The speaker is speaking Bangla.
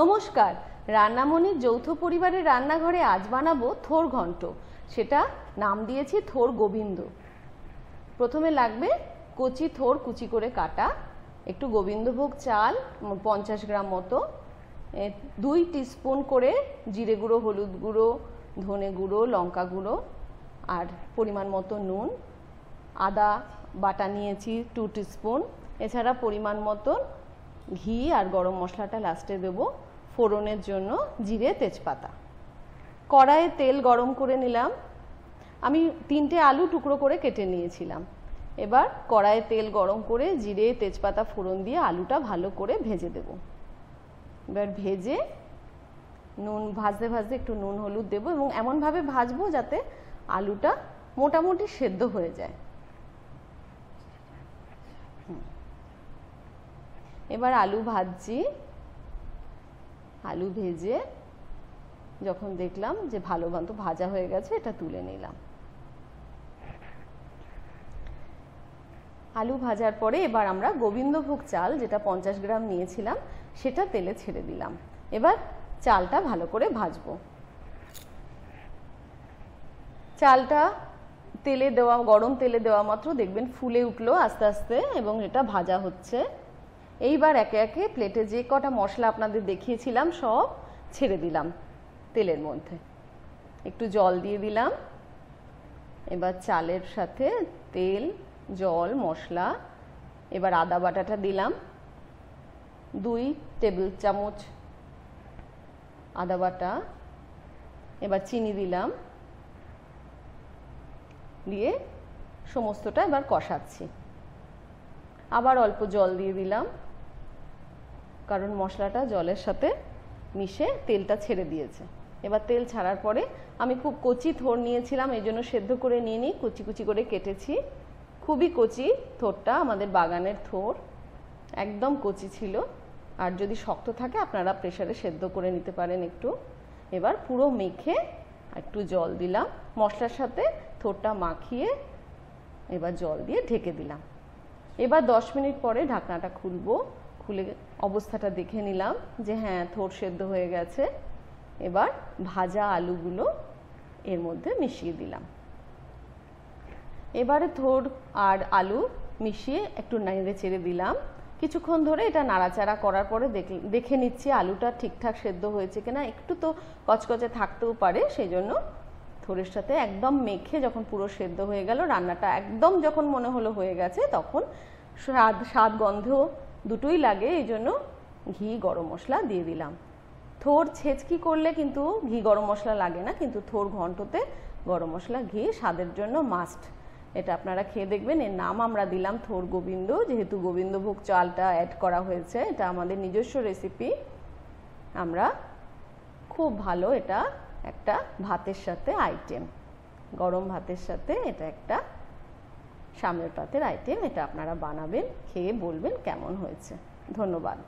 নমস্কার রান্নামণির যৌথ পরিবারের রান্নাঘরে আজ বানাবো থোর ঘন্ট সেটা নাম দিয়েছি থোর গোবিন্দ প্রথমে লাগবে কচি থোর কুচি করে কাটা একটু গোবিন্দভোগ চাল পঞ্চাশ গ্রাম মতো দুই টিস্পুন করে জিরে গুঁড়ো হলুদ গুঁড়ো ধনে গুঁড়ো লঙ্কা গুঁড়ো আর পরিমাণ মতো নুন আদা বাটা নিয়েছি টু টিস্পুন এছাড়া পরিমাণ মতন ঘি আর গরম মশলাটা লাস্টে দেবো ফোড়নের জন্য জিরে তেজপাতা কড়াইয়ে তেল গরম করে নিলাম আমি তিনটে আলু টুকরো করে কেটে নিয়েছিলাম এবার কড়াইয়ে তেল গরম করে জিরে তেজপাতা ফোড়ন দিয়ে আলুটা ভালো করে ভেজে দেব এবার ভেজে নুন ভাজতে ভাজতে একটু নুন হলুদ দেবো এবং এমনভাবে ভাজবো যাতে আলুটা মোটামুটি সেদ্ধ হয়ে যায় হুম এবার আলু ভাজছি আলু ভেজে যখন দেখলাম যে ভালো মতো ভাজা হয়ে গেছে এটা তুলে নিলাম আলু ভাজার পরে এবার আমরা গোবিন্দভোগ চাল যেটা পঞ্চাশ গ্রাম নিয়েছিলাম সেটা তেলে ছেড়ে দিলাম এবার চালটা ভালো করে ভাজবো চালটা তেলে দেওয়া গরম তেলে দেওয়া মাত্র দেখবেন ফুলে উঠলো আস্তে আস্তে এবং এটা ভাজা হচ্ছে এইবার একে একে প্লেটে যে কটা মশলা আপনাদের দেখিয়েছিলাম সব ছেড়ে দিলাম তেলের মধ্যে একটু জল দিয়ে দিলাম এবার চালের সাথে তেল জল মশলা এবার আদা বাটাটা দিলাম দুই টেবিল চামচ আদা বাটা এবার চিনি দিলাম দিয়ে সমস্তটা এবার কষাচ্ছি আবার অল্প জল দিয়ে দিলাম কারণ মশলাটা জলের সাথে মিশে তেলটা ছেড়ে দিয়েছে এবার তেল ছাড়ার পরে আমি খুব কচি থোর নিয়েছিলাম এই জন্য সেদ্ধ করে নিয়ে নিই কুচি কুচি করে কেটেছি খুবই কচি থোরটা আমাদের বাগানের থোর একদম কচি ছিল আর যদি শক্ত থাকে আপনারা প্রেশারে সেদ্ধ করে নিতে পারেন একটু এবার পুরো মেখে একটু জল দিলাম মশলার সাথে থোরটা মাখিয়ে এবার জল দিয়ে ঢেকে দিলাম এবার দশ মিনিট পরে ঢাকনাটা খুলবো খুলে অবস্থাটা দেখে নিলাম যে হ্যাঁ থোর সেদ্ধ হয়ে গেছে এবার ভাজা আলুগুলো এর মধ্যে মিশিয়ে দিলাম এবারে থোর আর আলু মিশিয়ে একটু নেড়ে চেড়ে দিলাম কিছুক্ষণ ধরে এটা নাড়াচাড়া করার পরে দেখে নিচ্ছি আলুটা ঠিকঠাক সেদ্ধ হয়েছে কিনা একটু তো কচকচে থাকতেও পারে সেই জন্য থোরের সাথে একদম মেখে যখন পুরো সেদ্ধ হয়ে গেল রান্নাটা একদম যখন মনে হলো হয়ে গেছে তখন স্বাদ স্বাদ গন্ধ দুটোই লাগে এই জন্য ঘি গরম মশলা দিয়ে দিলাম থোর ছেচকি করলে কিন্তু ঘি গরম মশলা লাগে না কিন্তু থোর ঘন্টতে গরম মশলা ঘি স্বাদের জন্য মাস্ট এটা আপনারা খেয়ে দেখবেন এর নাম আমরা দিলাম থোর গোবিন্দ যেহেতু গোবিন্দভোগ চালটা অ্যাড করা হয়েছে এটা আমাদের নিজস্ব রেসিপি আমরা খুব ভালো এটা একটা ভাতের সাথে আইটেম গরম ভাতের সাথে এটা একটা সামনের পাতের আইটেম এটা আপনারা বানাবেন খেয়ে বলবেন কেমন হয়েছে ধন্যবাদ